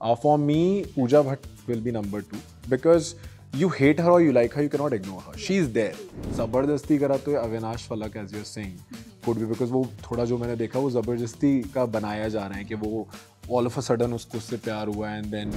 Uh, for me, Pooja Bhatt will be number two because you hate her or you like her, you cannot ignore her. She is there. जबरदस्ती करा तो अविनाश फलक as your sing could भी because वो थोड़ा जो मैंने देखा वो ज़बरदस्ती का बनाया जा रहा है कि वो ऑल ऑफ अ सडन उसको उससे प्यार हुआ and then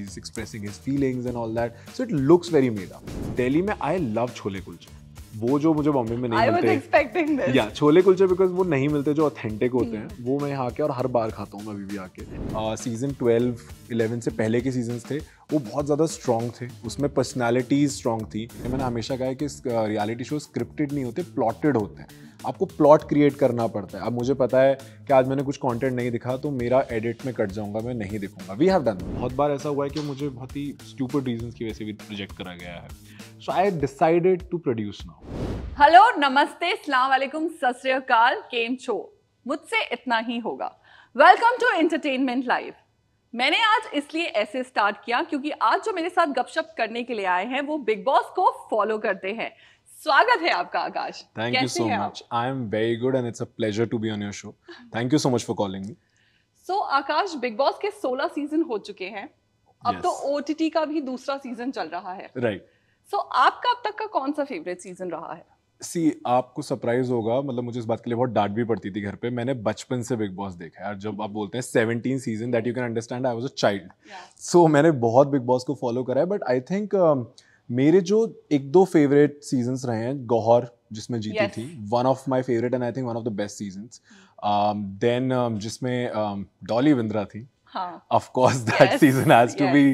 is expressing his feelings and all that so it looks very made up Delhi में आई लव छोले कुलचे वो जो मुझे बॉम्बे में नहीं मिलते या छोले कुलचे बिकॉज वो नहीं मिलते जो ऑथेंटिक होते hmm. हैं वो मैं यहाँ के और हर बार खाता हूँ मैं अभी भी आके सीज़न ट्वेल्व इलेवन से पहले के सीजन थे वो बहुत ज़्यादा स्ट्रॉन्ग थे उसमें पर्सनैलिटीज़ स्ट्रॉन्ग थी मैंने हमेशा कहा है कि रियलिटी शो स्क्रिप्टेड नहीं होते प्लॉटेड होते हैं आपको प्लॉट क्रिएट करना पड़ता है अब मुझे पता है कि आज मैंने कुछ कंटेंट नहीं दिखा तो मेरा एडिट में कट जाऊंगा मैं नहीं दिखूंगा वी हैव डन बहुत बार ऐसा हुआ है कि मुझे बहुत ही स्टूपर रीजन की वजह से भी प्रोजेक्ट करा गया है so I decided to produce now hello नमस्ते सलामकुम सतरीकाल केम छो मुझसे इतना ही होगा वेलकम टू एंटरटेनमेंट लाइव मैंने आज इसलिए ऐसे स्टार्ट किया क्योंकि आज जो मेरे साथ गपशप करने के लिए आए हैं वो बिग बॉस को फॉलो करते हैं स्वागत है आपका Akash thank you so much I am very good and it's a pleasure to be on your show thank you so much for calling me so Akash Bigg Boss के 16 सीजन हो चुके हैं अब तो yes. तो ओटीटी का भी दूसरा सीजन चल रहा है राइट right. सो so, आपका अब तक का कौन सा फेवरेट सीजन रहा है सी आपको सरप्राइज होगा मतलब मुझे इस बात के लिए बहुत डांट भी पड़ती थी घर पे मैंने बचपन से बिग बॉस देखा है और जब आप बोलते हैं seventeen season that you can understand I was a child so मैंने बहुत बिग बॉस को फॉलो करा है बट आई थिंक uh, मेरे जो एक दो फेवरेट सीजन्स रहे हैं गौहर जिसमें जीती yes. थी one of my favourite and I think one of the best seasons then जिसमें um, डॉली बिंद्रा थी Huh. Of course, that yes. season has to yes. be,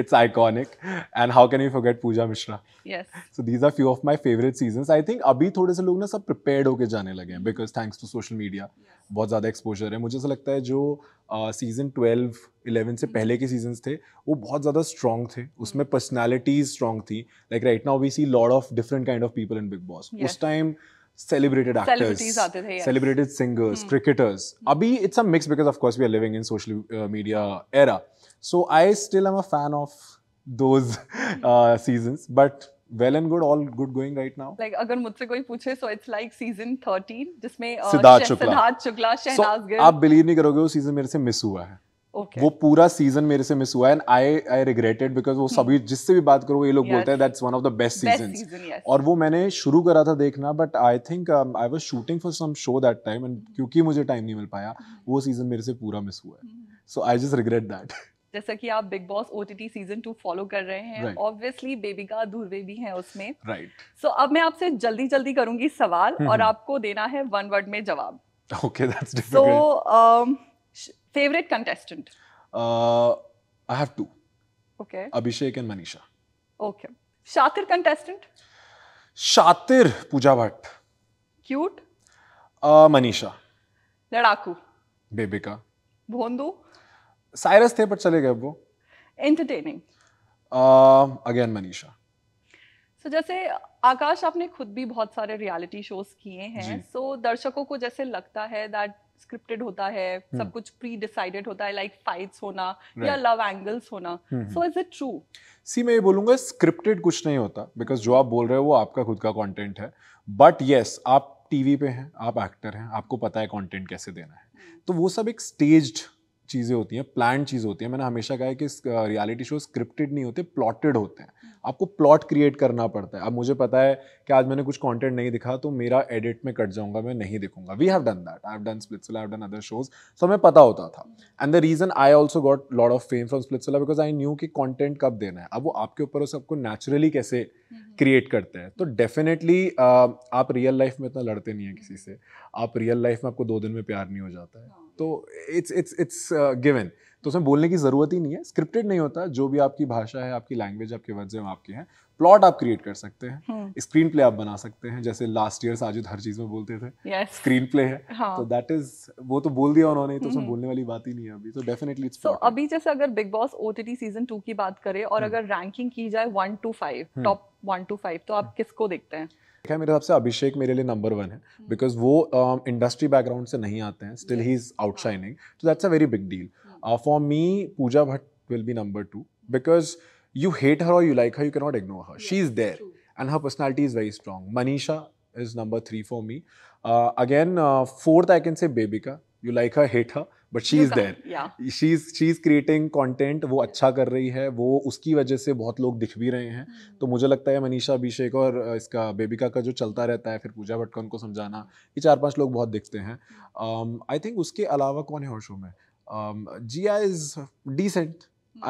it's iconic. And how can we forget Pooja Mishra? Yes. So these are few of my favorite seasons. I think अभी थोड़े से लोग ना सब prepared होके जाने लगे हैं because thanks to social media yes. बहुत ज़्यादा exposure है मुझे ऐसा लगता है जो सीजन ट्वेल्व इलेवन से पहले के सीजन्स थे वो बहुत ज़्यादा स्ट्रॉन्ग थे उसमें पर्सनैलिटीज स्ट्रॉन्ग थी like right now we see lot of different kind of people in Bigg Boss उस time celebrated actors, celebrated yeah. singers, hmm. cricketers. Abhi, it's a mix because, of course, we are living in social uh, media era. So I still am a fan of those uh, seasons, but well and good, all good going right now. Like agar मुझसे koi puche so it's like season 13 jisme uh, siddharth Siddharth siddharth Shehnaz shehnaz So gill aap believe nahi karoge वो season mere se miss hua hai वो पूरा season मेरे से miss हुआ and I I regretted because वो hmm. सभी जिससे भी बात करो ये लोग yes. बोलते हैं that's one of the best season और वो मैंने शुरू करा था देखना but I think I was shooting for some show that time and क्योंकि मुझे टाइम नहीं मिल पाया hmm. वो सीजन मेरे से पूरा मिस हुआ है so I just regret that जैसा कि आप बिग बॉस ओ सीजन टू फॉलो कर रहे हैं ऑब्वियसली right. का धुर्वे भी हैं उसमें राइट right. सो so, अब मैं आपसे जल्दी जल्दी करूंगी सवाल mm-hmm. और hmm. आपको देना है वन वर्ड में जवाब okay that's difficult so Favorite contestant? Uh, I have two. Okay. Abhishek and Manisha. Okay. Shatir contestant? Shatir Pooja Bhatt. Cute? Uh, Manisha. लड़ाकू बेबिका भोंदू साइरस थे पर चले गए वो एंटरटेनिंग अगेन मनीषा सो जैसे आकाश आपने खुद भी बहुत सारे रियलिटी शोज किए हैं सो so, दर्शकों को जैसे लगता है दैट स्क्रिप्टेड होता है hmm. सब कुछ प्री डिसाइडेड होता है लाइक like फाइट्स होना right. या लव एंगल्स होना so is it true see मैं ये बोलूंगा स्क्रिप्टेड कुछ नहीं होता बिकॉज जो आप बोल रहे हो वो आपका खुद का कंटेंट है बट यस yes, आप टीवी पे हैं आप एक्टर हैं आपको पता है कंटेंट कैसे देना है hmm. तो वो सब एक स्टेज्ड चीज़ें होती हैं प्लान चीज़ होती हैं मैंने हमेशा कहा है कि रियलिटी शो स्क्रिप्टेड नहीं होते प्लॉटेड होते हैं हम्म। आपको प्लॉट क्रिएट करना पड़ता है अब मुझे पता है कि आज मैंने कुछ कंटेंट नहीं दिखा तो मेरा एडिट में कट जाऊंगा मैं नहीं दिखूंगा we have done that I have done Splitsvilla I have done other shows so हमें पता होता था and the reason I also got lot of fame from Splitsvilla because I knew कि कॉन्टेंट कब देना है अब वो आपके ऊपर उस सबको नेचुरली कैसे क्रिएट हम्म, हम्म। करते हैं तो डेफिनेटली आप रियल लाइफ में इतना लड़ते नहीं हैं किसी से आप रियल लाइफ में आपको दो दिन में प्यार नहीं हो जाता है हाँ। तो इट्स इट्स इट्स गिवन तो उसमें बोलने की ज़रूरत ही नहीं है स्क्रिप्टेड नहीं होता जो भी आपकी भाषा है आपकी लैंग्वेज आपके वर्जन आपके हैं प्लॉट आप क्रिएट कर सकते हैं स्क्रीन हम्म। प्ले आप बना सकते हैं जैसे लास्ट ईयर साजिद हर चीज़ में बोलते थे स्क्रीन yes. प्ले है हाँ. तो दैट इज वो तो बोल दिया उन्होंने तो उसमें हम्म। बोलने वाली बात ही नहीं है अभी तो डेफिनेटली इट्स सो अभी जैसे अगर बिग बॉस ओ सीजन टू की बात करें और हम्म। अगर रैंकिंग की जाए one two five top one two five तो आप किसको देखते हैं क्या मेरे हिसाब से अभिषेक मेरे लिए नंबर वन है बिकॉज हम्म। वो इंडस्ट्री um, बैकग्राउंड से नहीं आते हैं still he is outshining so that's a very big deal for me Pooja Bhatt will be number two because you hate her और you like her you cannot ignore her she is there and her personality is very strong Manisha is number three for me again fourth I can say Bebika you like her hate her but she is there she is she is creating content वो अच्छा कर रही है वो उसकी वजह से बहुत लोग दिख भी रहे हैं hmm. तो मुझे लगता है मनीषा अभिषेक और इसका बेबिका का जो चलता रहता है फिर पूजा भट्ट का उनको समझाना ये चार पांच लोग बहुत दिखते हैं आई hmm. थिंक um, उसके अलावा कौन है और शो में Jiya is decent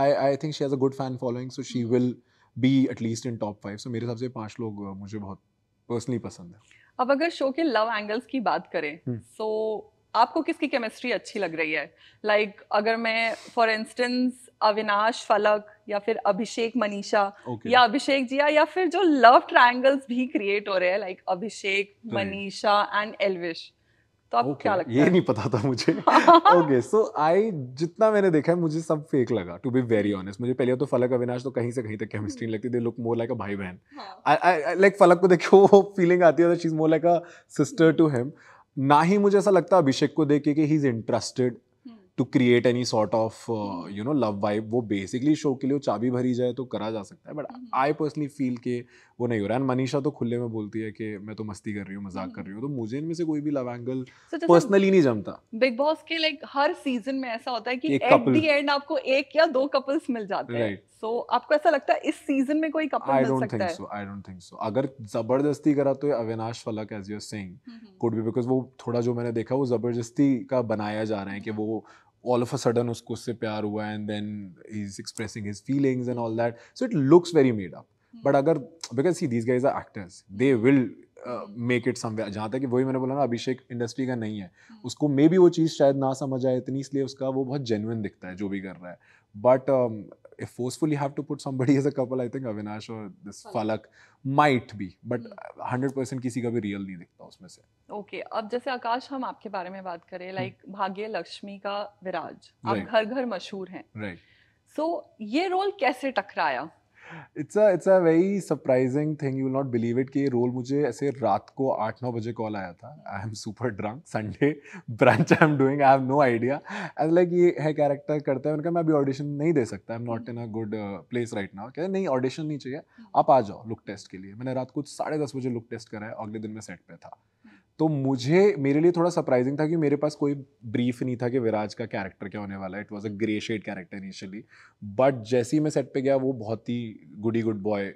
I I think she has a good fan following so she will be at least in top five so मेरे हिसाब से पाँच लोग मुझे बहुत पर्सनली पसंद है अब अगर शो के लव एंगल्स की बात करें सो hmm. so, आपको किसकी केमिस्ट्री अच्छी लग रही है लाइक like, अगर मैं फॉर इंस्टेंस अविनाश फलक या फिर अभिषेक मनीषा okay. या अभिषेक जिया या फिर जो लव ट्रायंगल्स भी क्रिएट हो रहे हैं like like Abhishek Manisha and Elvish तो आपको okay. क्या लगता ये है? नहीं पता था मुझे ओके सो आई जितना मैंने देखा है मुझे सब फेक लगा टू बी वेरी ऑनेस्ट मुझे पहले तो फलक अविनाश तो कहीं से कहीं तक केमिस्ट्री नहीं लगती दे लुक मोर लाइक अ भाई बहन लाइक फलक को देखो वो फीलिंग आती है सिस्टर टू हिम ना ही मुझे ऐसा लगता अभिषेक को देख के कि he is interested to create any sort of you know love vibe वो बेसिकली शो के लिए चाबी भरी जाए तो करा जा सकता है बट आई पर्सनली फील के वो नहीं हो रहा है मनीषा तो खुले में बोलती है कि मैं तो मस्ती कर रही हूँ मजाक कर हम्म। रही हूँ तो मुझे इनमें से कोई भी लव एंगल पर्सनली नहीं जमता बिग बॉस के लाइक हर सीजन में ऐसा होता है कि एट दी एंड आपको एक या दो कपल्स मिल जाते हैं सो so, आपको ऐसा लगता है इस सीजन में कोई कपल मिल सकता है so, I don't think so. अगर जबरदस्ती करा तो अविनाश फलक as your Singh could be because वो थोड़ा जो मैंने देखा वो जबरदस्ती का बनाया जा रहा है कि वो ऑल ऑफ अ सडन उसको उससे प्यार हुआ and then he is expressing his feelings and all that so it looks very made up but hmm. अगर because see these guys are actors they will make it somewhere जहाँ तक कि वही मैंने बोला ना अभिषेक इंडस्ट्री का नहीं है हम्म। उसको मे भी वो चीज़ शायद ना समझ आए इतनी इसलिए उसका वो बहुत जेनुअन दिखता है जो भी कर रहा है but if um, if have to put put as a couple I think Avinash और this Falaq might might but hundred percent किसी का भी रियल नहीं दिखता उसमें से. ओके Okay, अब जैसे आकाश हम आपके बारे में बात करें, लाइक हम्म। like भाग्य लक्ष्मी का विराज, आप घर घर मशहूर हैं. Right. So ये रोल कैसे टकराया? It's a it's a very surprising thing you will not believe it कि ये रोल मुझे ऐसे रात को आठ नौ बजे कॉल आया था I am super drunk Sunday brunch I am doing I have no idea as like ये है कैरेक्टर करते हैं उनका मैं अभी ऑडिशन नहीं दे सकता I am not in a good place right now कहते नहीं ऑडिशन नहीं चाहिए आप आ जाओ लुक टेस्ट के लिए मैंने रात को साढ़े दस बजे लुक टेस्ट कराया अगले दिन मैं सेट पर था तो मुझे मेरे लिए थोड़ा सरप्राइजिंग था कि मेरे पास कोई ब्रीफ नहीं था कि विराज का कैरेक्टर क्या होने वाला है it was a grey shade character initially but जैसे ही मैं सेट पे गया वो बहुत ही गुडी गुड बॉय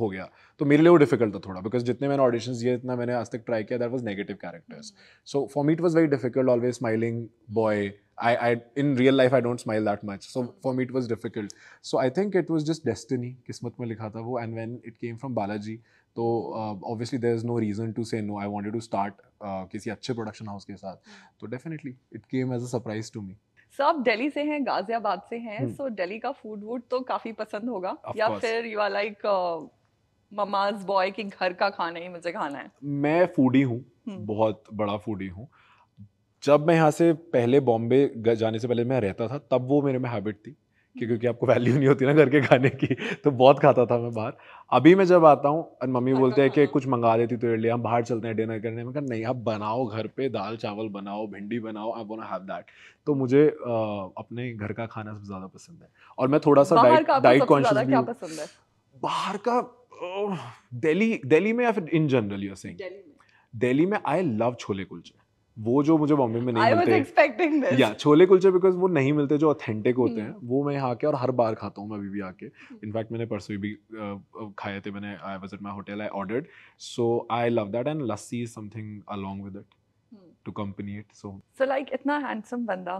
हो गया तो मेरे लिए वो डिफिकल्ट था थोड़ा बिकॉज जितने मैंने ऑडिशन दिए इतना मैंने आज तक ट्राई किया that was negative characters so for me it was very difficult always smiling boy I, I in real life I don't smile that much. So for me it was difficult. So I think it was just destiny. किस्मत में लिखा था वो and when it came from Balaji तो uh, obviously there is no reason to say no. I wanted to start uh, किसी अच्छे production house के साथ. तो definitely it came as a surprise to me. सो आप दिल्ली से हैं गाजियाबाद से हैं सो दिल्ली का फूड वूड तो काफी पसंद होगा या फिर you are like mama's boy के घर का खाना ही मुझे खाना है मैं फूडी हूँ हम्म। बहुत बड़ा फूडी हूँ जब मैं यहाँ से पहले बॉम्बे जाने से पहले मैं रहता था तब वो मेरे में हैबिट थी कि हम्म। क्योंकि आपको वैल्यू नहीं होती ना घर के खाने की तो बहुत खाता था मैं बाहर अभी मैं जब आता हूँ और मम्मी बोलते हैं कि कुछ मंगा देती तेरे तो लिए हम बाहर चलते हैं डिनर करने में कहा नहीं आप बनाओ घर पे दाल चावल बनाओ भिंडी बनाओ आई वोट हैव दैट तो मुझे आ, अपने घर का खाना सबसे ज़्यादा पसंद है और मैं थोड़ा सा डाइट डाइट कॉन्शियस बाहर का दिल्ली दिल्ली में या फिर in general you are saying Delhi में आई लव छोले कुलचे वो जो मुझे बॉम्बे में नहीं मिलते या छोले कुलचे बिकॉज वो नहीं मिलते जो ऑथेंटिक हम्म। होते हैं वो मैं यहाँ आके और हर बार खाता हूँ मैं अभी भी आके इनफैक्ट मैंने परसों भी खाए थे मैंने I was at my hotel I ordered so I love that and lassi is something along with it to company it so so like इतना हैंडसम बंदा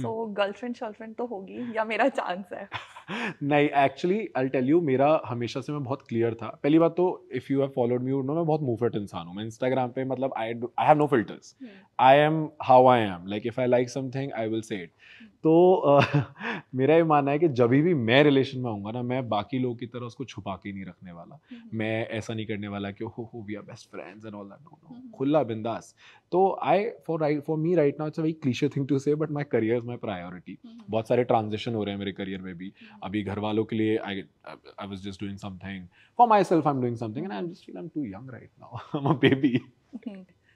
सो गर्लफ्रेंड शर्लफ्रेंड तो होगी या मेरा चांस है नहीं एक्चुअली आई टेल यू मेरा हमेशा से मैं बहुत क्लियर था पहली बात तो if you have followed me no मैं बहुत मुफट इंसान हूँ मैं इंस्टाग्राम पे मतलब I I have no filters I am how I am like if I like something I will say it तो मेरा ये मानना है कि जब भी मैं रिलेशन में आऊँगा ना मैं बाकी लोगों की तरह उसको छुपा के नहीं रखने वाला hmm. मैं ऐसा नहीं करने वाला कि हो हो we are best friends and all that no खुला बिंदास तो I for right for me right now it's a very clichéd thing to say but my career is my priority बहुत सारे ट्रांजेक्शन हो रहे हैं मेरे करियर में भी mm-hmm. अभी घर वालों के लिए I I was just doing something for myself I am doing something and I am just feel I am too young right now I am a baby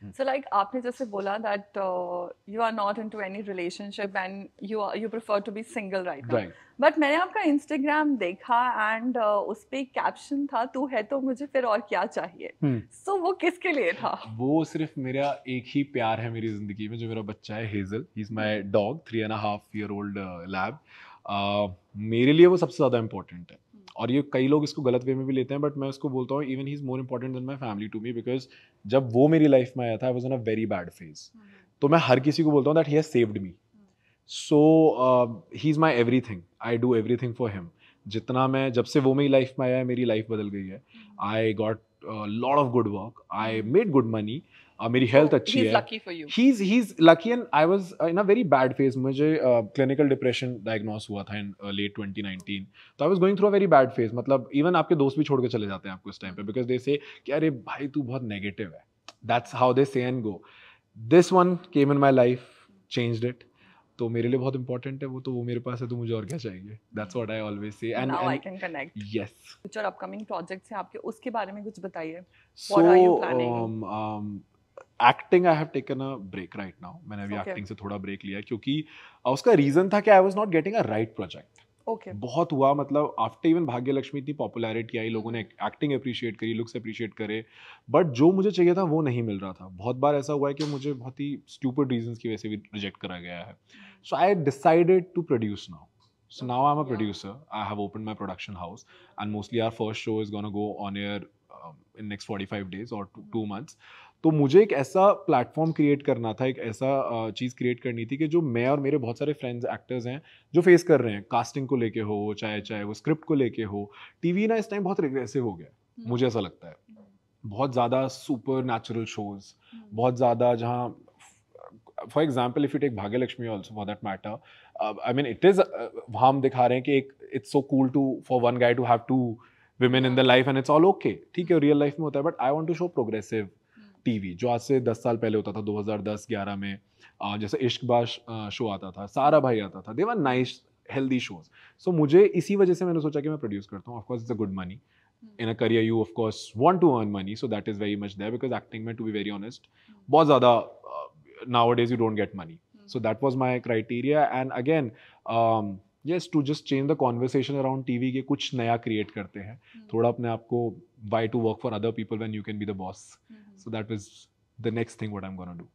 Hmm. So like आपने जैसे बोला that uh, you are not into any relationship and you are, you prefer to be single right now. But मैंने आपका Instagram देखा and uh, उस पे caption था तू है तो मुझे फिर और क्या चाहिए सो hmm. so, वो किसके लिए था वो सिर्फ मेरा एक ही प्यार है मेरी जिंदगी में जो मेरा बच्चा है Hazel is my dog three and half year old lab मेरे लिए वो सबसे ज़्यादा इम्पोर्टेंट है और ये कई लोग इसको गलत वे में भी लेते हैं बट मैं उसको बोलता हूँ even he is more important than my family to me because जब वो मेरी लाइफ में आया था I was in a very bad phase तो मैं हर किसी को बोलता हूँ that he has saved me so he is my everything I do everything for him जितना मैं जब से वो मेरी लाइफ में आया है मेरी लाइफ बदल गई है I got lot of good work I made good money और मेरी हेल्थ अच्छी है he is he is lucky and I was in a very bad phase मुझे क्लिनिकल डिप्रेशन डायग्नोस हुआ था इन लेट 2019 तो I was going through a very bad phase मतलब even आपके दोस्त भी छोड़ के चले जाते हैं आपको इस टाइम पे बिकॉज दे से कि अरे भाई तू बहुत नेगेटिव है that's how they say and go this one came in my life changed it तो मेरे लिए बहुत इंपॉर्टेंट है वो तो वो मेरे पास है तो मुझे और क्या चाहिए that's what I always say and now I can connect yes कुछ और अपकमिंग प्रोजेक्ट्स हैं आपके उसके बारे में कुछ बताइए what are you planning acting I have taken a break right now मैंने अभी एक्टिंग से थोड़ा ब्रेक लिया क्योंकि उसका रीजन था कि I was not getting a right project okay बहुत हुआ मतलब आफ्टर इवन भाग्यलक्ष्मी इतनी पॉपुलैरिटी आई लोगों ने एक्टिंग अप्रिशिएट करी लुक्स अप्रिशिएट करे बट जो मुझे चाहिए था वो नहीं मिल रहा था बहुत बार ऐसा हुआ है कि मुझे बहुत ही स्टूपर्ड रीजन की वजह से भी रिजेक्ट करा गया है so I decided to produce now so now I am a producer I have open my production house and mostly our first show is gonna go on air in next forty five days और two months तो मुझे एक ऐसा platform create करना था एक ऐसा चीज़ create करनी थी कि जो मैं और मेरे बहुत सारे फ्रेंड्स एक्टर्स हैं जो फेस कर रहे हैं कास्टिंग को लेके हो चाहे चाहे वो स्क्रिप्ट को लेके हो टीवी ना इस टाइम बहुत रिग्रेसिव हो गया हम्म। मुझे ऐसा लगता है हम्म। बहुत ज़्यादा सुपर नेचुरल शोज बहुत ज़्यादा जहाँ for example if you take Bhagya Lakshmi also for that matter I mean it is हम दिखा रहे हैं कि एक it's so cool to for one guy to have two women in the life and it's all okay ठीक है real life में होता है but I want to show progressive TV जो आज से दस साल पहले होता था 2010-11 में जैसे इश्कबाश शो आता था सारा भाई आता था there were nice healthy shows so मुझे इसी वजह से मैंने सोचा कि मैं प्रोड्यूस करता हूँ of course is a good money in a career you of course want to earn money so that is very much there because acting में टू बी वेरी ऑनेस्ट बहुत ज़्यादा now days you don't get money so that was my criteria and again yes to just change the conversation around TV के कुछ नया create करते हैं mm-hmm. थोड़ा अपने आप को why to work for other people when you can be the boss so that is the next thing what I am gonna do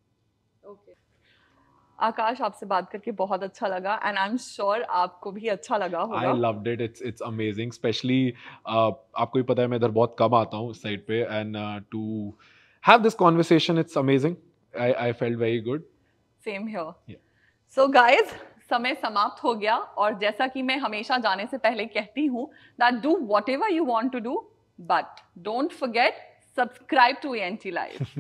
Akash आपसे बात करके बहुत अच्छा लगा एंड आई एम श्योर आपको भी अच्छा लगा होगा I loved it it's it's amazing specially आपको भी पता है मैं इधर बहुत कम आता हूँ उस साइड पे and to have this conversation it's amazing I I felt very good same here so guys समय समाप्त हो गया और जैसा कि मैं हमेशा जाने से पहले कहती हूँ that do whatever you want to do but don't forget subscribe to N T life